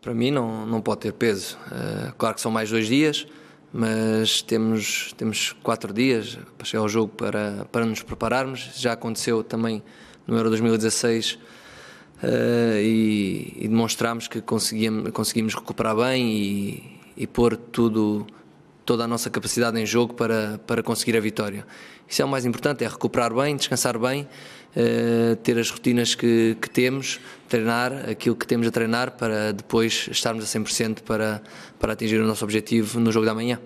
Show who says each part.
Speaker 1: Para mim não, não pode ter peso. Uh, claro que são mais dois dias, mas temos, temos quatro dias para chegar ao jogo para, para nos prepararmos. Já aconteceu também no Euro 2016 uh, eh, e, e demonstramos que conseguimos, conseguimos recuperar bem e, e pôr tudo toda a nossa capacidade em jogo para, para conseguir a vitória. Isso é o mais importante, é recuperar bem, descansar bem, eh, ter as rotinas que, que temos, treinar aquilo que temos a treinar para depois estarmos a 100% para, para atingir o nosso objetivo no jogo da manhã.